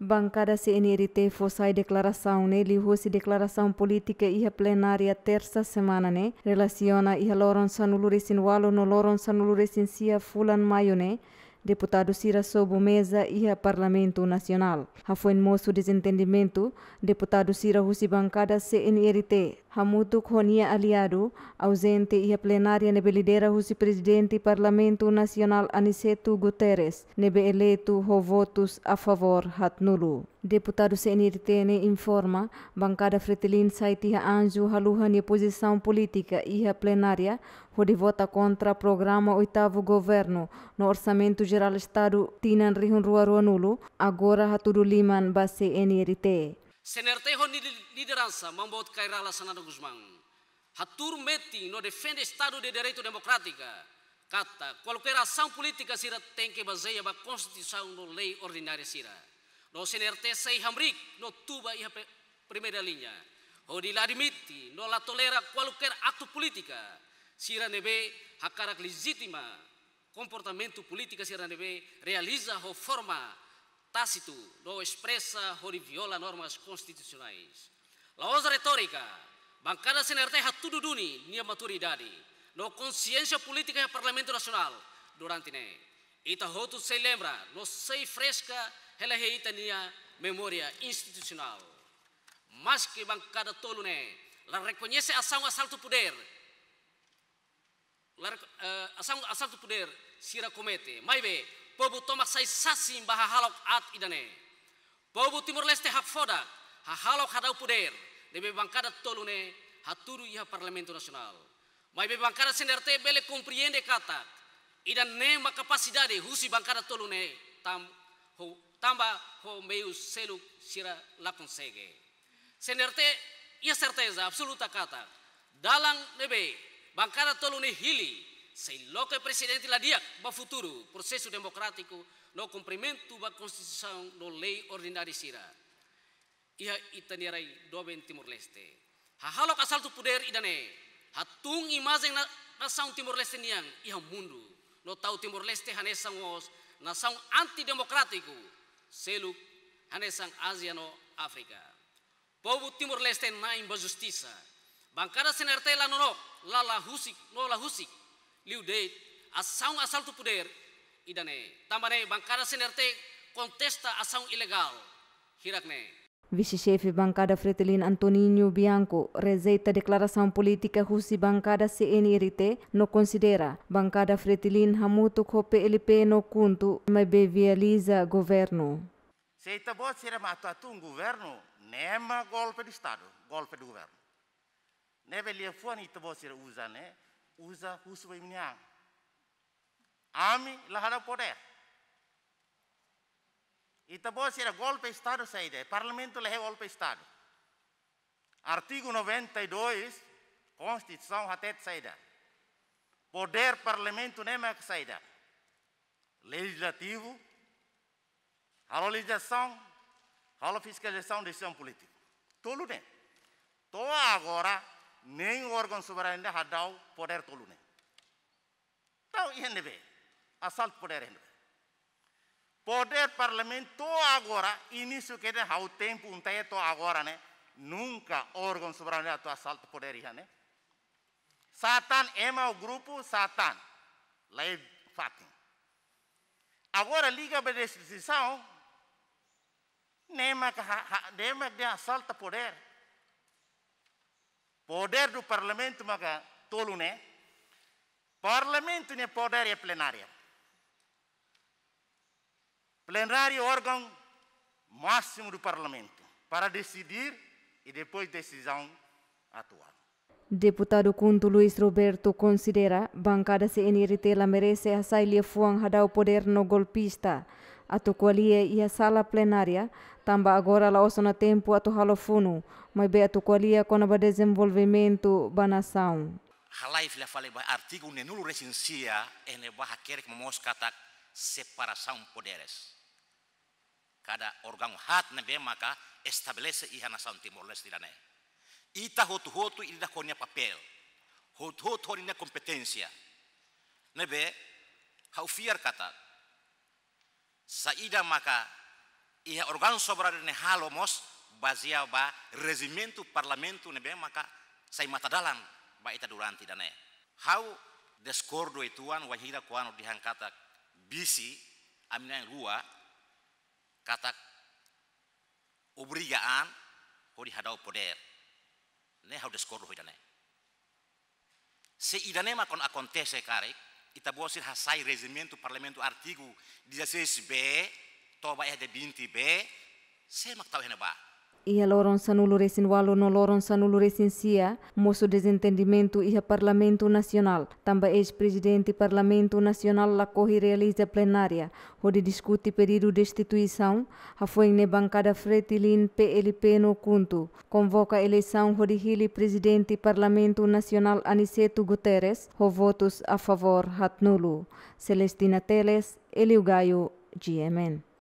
Bancada CNRT foi declaração, né? Lihou-se declaração política e a plenária terça semana, né? Relaciona e Lourenço Nuluresin Walo no Lourenço Nuluresin Cia Fulan Maio, né? deputado Cira Sobo Mesa e a Parlamento Nacional. A foi moço desentendimento, deputado Cira Husi Bancada CNRT, hamutuk honia aliado, ausente a plenária nebe lidera husi presidente Parlamento Nacional Aniceto Guterres, nebe eleito ho votos a favor hat nulo. Deputado CNRTN informa, bancada Fretilin Saitia Anjo haluhan posição política e a plenária, onde vota contra programa oitavo governo no Orçamento Geral Estado Tinan Rihun Ruaruanulo, agora Hatudu Liman Base NRT. Senhor ni liderança, Mambote Kairala Sanana Guzmán. Hatur Meti no defende Estado de Direito Democrática. Cata, qualquer ação política sira tem que baseia na Constituição no lei ordinária sira. No senerte sei hamrik, no tuba e primeira linha. O di larimiti, no la tolera qualquer ato política. Sira nebe hakarak legítima comportamento político sira nebe realiza ho forma Tácito não expressa hori viola normas constitucionais. La outra retórica, bancada senerteja tudo duni nia maturidade, no consciência política do Parlamento Nacional durante ne. Ita hotu se lembra, no sei fresca ela reita nia memória institucional. Mas que bancada tolo ne, la reconhece ação assalto poder. La, uh, eh, ação assalto poder sira komete maibe pobu toma sai sasi baha halok at idane pobu timur leste hak foda, ha halok hadau puder debe bangkada tolune haturu iha parlemento nasional maibe bangkada senderte bele kumpriende kata, idan ne makapasidade husi bangkada tolune tam ho tamba ho meu selu sira la sege senderte ia certeza absoluta kata dalang debe bangkada tolune hili sei logo o presidente lá dia, para o futuro, processo democrático, no cumprimento da Constituição, no lei ordinária sira. Ia itanirai bem Timor-Leste. Hahalok asal tu poder idane. tung imagem na nação Timor-Leste niang, ia mundo. No tau Timor-Leste hanesang os, nação antidemocrático. Seluk hanesang Ásia no África. Povo Timor-Leste na imba justiça. Bancada senertela no no, lala husik, no la husik dei ação assalto do poder, idane. Também bancada senerte contesta ação ilegal. Hirakne. Vice-chefe bancada Fretilin Antoninho Bianco rejeita declaração política russa bancada CNRT não considera bancada Fretilin hamuto cope LP no conto, mas bevializa governo. Se itabot será matado um governo, nema golpe de Estado, golpe de governo. Neve lhe foi itabot será usane, né? usa Ame minha. Ami lahara pore. Ita bos era golpe estado saída. Parlamento lehe golpe estado. Artigo 92 Constituição hatet saída. Poder parlamento nema saída. Legislativo, a legislação, a fiscalização, decisão política. Tudo tem. Então agora nem o órgão soberano hadau poder tolune. Tau ihenbe, assalto poder ihenbe. Poder parlamento agora, início que há o tempo um teto agora, né? Nunca órgão soberano ato assalto poder né? Satan é o grupo Satan, live fatin. Agora liga para decisão, nema que nema que assalto poder. Poder do parlamento maga tolo né? Parlamento né poder é plenária. Plenário é órgão máximo do parlamento para decidir e depois decisão atual. Deputado Cunto Luiz Roberto considera bancada CNRT la merece a sair fuang o poder no golpista atu kualia a sala plenária, tamba agora la osso tempo a halofunu, mas be atu kualia kona ba desenvolvimento ba nação. Halai fila fale ba artigo nenulo recensia ene ba hakere mamos kata separação poderes. Cada órgão hat na be maka estabelece iha nação Timor Leste dane. Ita hotu hotu ida konia papel. Hotu hotu hotu kompetência. Nebe, hau fiar kata, saída maka ia organ sobrar ne halomos bazia ba rezimento parlamento ne be maka sai mata dalam ba ita duranti dane score do ituan wahida kuano dihangkata bisi amina yang rua kata obrigaan hori hadau poder ne how do descordo hidane se idane makon akontese karek Itabuasir tá Hassai Regimento Parlamento artigo 16B, Toba de 20B, semak é tahu henebah e a loron sanulo walu no loron sanulo luresin moço desentendimento e a Parlamento Nacional. também ex-presidente Parlamento Nacional la corre realiza plenária, onde discute pedido de destituição, a foi ne bancada fretilin PLP no Cunto. Convoca eleição onde ele presidente Parlamento Nacional Aniceto Guterres, o votos a favor hat nulo. Celestina Teles, Elio GMN.